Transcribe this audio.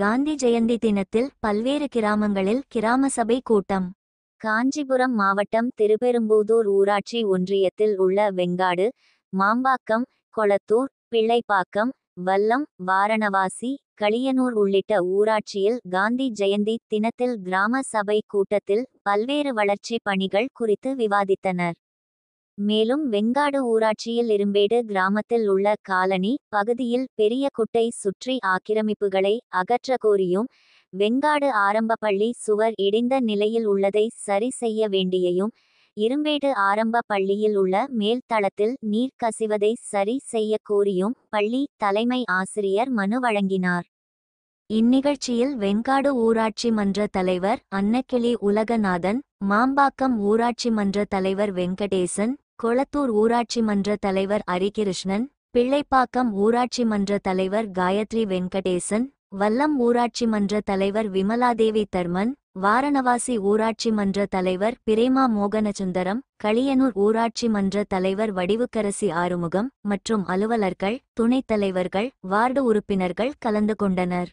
காந்தி ஜெயந்தி தினத்தில் பல்வேறு கிராமங்களில் கிராம சபை கூட்டம் காஞ்சிபுரம் மாவட்டம் திருப்பெரும்புதூர் ஊராட்சி ஒன்றியத்தில் உள்ள வெங்காடு மாம்பாக்கம் கொளத்தூர் பிள்ளைப்பாக்கம் வல்லம் வாரணவாசி களியனூர் உள்ளிட்ட ஊராட்சியில் காந்தி ஜெயந்தி தினத்தில் கிராம சபை கூட்டத்தில் பல்வேறு வளர்ச்சி பணிகள் குறித்து விவாதித்தனர் மேலும் வெங்காடு ஊராட்சியில் இரும்பேடு கிராமத்தில் உள்ள காலனி பகுதியில் பெரிய குட்டை சுற்றி ஆக்கிரமிப்புகளை அகற்ற கோரியும் வெங்காடு ஆரம்ப பள்ளி சுவர் இடிந்த நிலையில் உள்ளதை சரி செய்ய வேண்டியையும் இரும்பேடு ஆரம்ப பள்ளியில் உள்ள மேல் தளத்தில் நீர் கசிவதை சரி செய்ய கோரியும் பள்ளி தலைமை ஆசிரியர் மனு வழங்கினார் இந்நிகழ்ச்சியில் வெங்காடு ஊராட்சி மன்ற தலைவர் அன்னக்கிளி உலகநாதன் மாம்பாக்கம் ஊராட்சி மன்ற தலைவர் வெங்கடேசன் கொளத்தூர் ஊராட்சி மன்ற தலைவர் ஹரிகிருஷ்ணன் பிள்ளைப்பாக்கம் ஊராட்சி மன்ற தலைவர் காயத்ரி வெங்கடேசன் வல்லம் ஊராட்சி மன்ற தலைவர் விமலாதேவி தர்மன் வாரணவாசி ஊராட்சி மன்ற தலைவர் பிரேமா மோகனசுந்தரம் களியனூர் ஊராட்சி மன்ற தலைவர் வடிவுக்கரசி ஆறுமுகம் மற்றும் அலுவலர்கள் துணைத் தலைவர்கள் வார்டு உறுப்பினர்கள் கலந்து கொண்டனர்